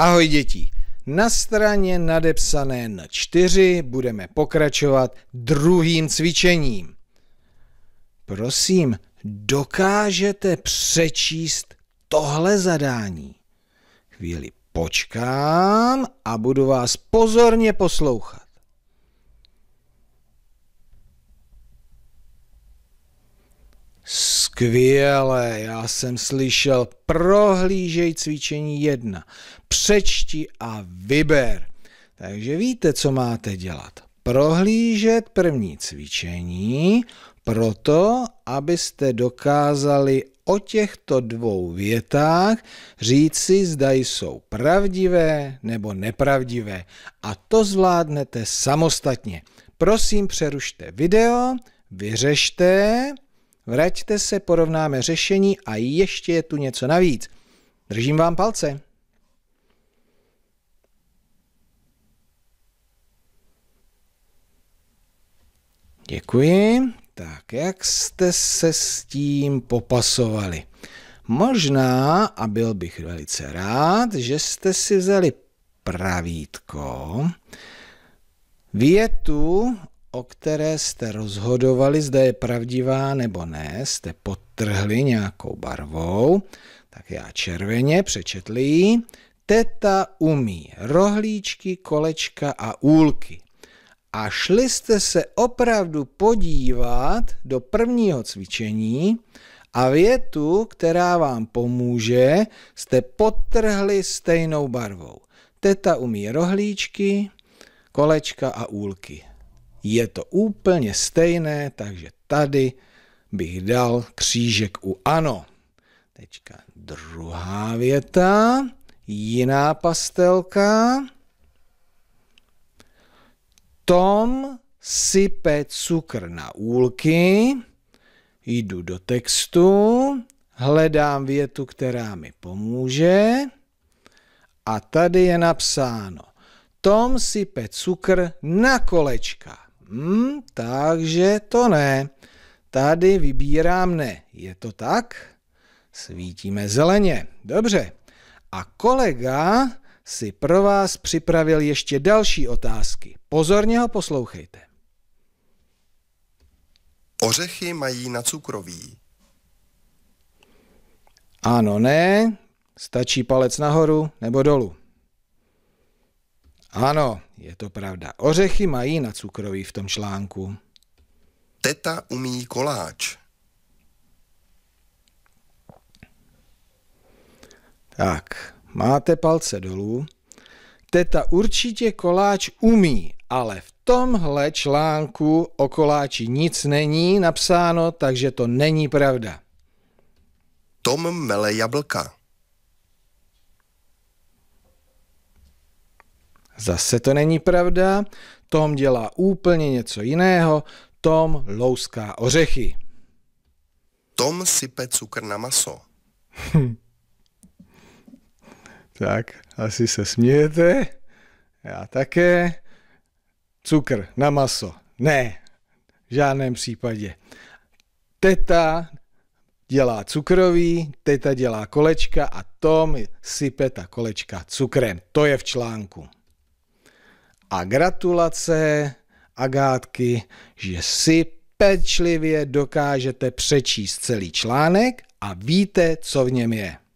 Ahoj děti! Na straně nadepsané na 4 budeme pokračovat druhým cvičením. Prosím, dokážete přečíst tohle zadání? Chvíli počkám a budu vás pozorně poslouchat. Skvěle, já jsem slyšel prohlížej cvičení jedna. Přečti a vyber. Takže víte, co máte dělat. Prohlížet první cvičení, proto, abyste dokázali o těchto dvou větách říci, zda jsou pravdivé nebo nepravdivé. A to zvládnete samostatně. Prosím, přerušte video, vyřešte Vraťte se, porovnáme řešení a ještě je tu něco navíc. Držím vám palce. Děkuji. Tak, jak jste se s tím popasovali? Možná, a byl bych velice rád, že jste si vzali pravítko, větu o které jste rozhodovali, zda je pravdivá nebo ne, jste podtrhli nějakou barvou, tak já červeně přečetli ji. Teta umí rohlíčky, kolečka a úlky. A šli jste se opravdu podívat do prvního cvičení a větu, která vám pomůže, jste podtrhli stejnou barvou. Teta umí rohlíčky, kolečka a úlky je to úplně stejné, takže tady bych dal křížek u ano. Teďka druhá věta, jiná pastelka. Tom sype cukr na úlky, jdu do textu, hledám větu, která mi pomůže a tady je napsáno Tom sype cukr na kolečka. Hmm, takže to ne. Tady vybírám ne. Je to tak? Svítíme zeleně. Dobře. A kolega si pro vás připravil ještě další otázky. Pozorně ho poslouchejte. Ořechy mají na cukroví. Ano, ne. Stačí palec nahoru nebo dolů. Ano, je to pravda. Ořechy mají na cukroví v tom článku. Teta umí koláč. Tak, máte palce dolů. Teta určitě koláč umí, ale v tomhle článku o koláči nic není napsáno, takže to není pravda. Tom mele jablka. Zase to není pravda, Tom dělá úplně něco jiného, Tom louská ořechy. Tom sype cukr na maso. Hm. tak, asi se smějete. Já také. Cukr na maso. Ne, v žádném případě. Teta dělá cukrový, teta dělá kolečka a Tom sype ta kolečka cukrem. To je v článku a gratulace Agátky, že si pečlivě dokážete přečíst celý článek a víte, co v něm je.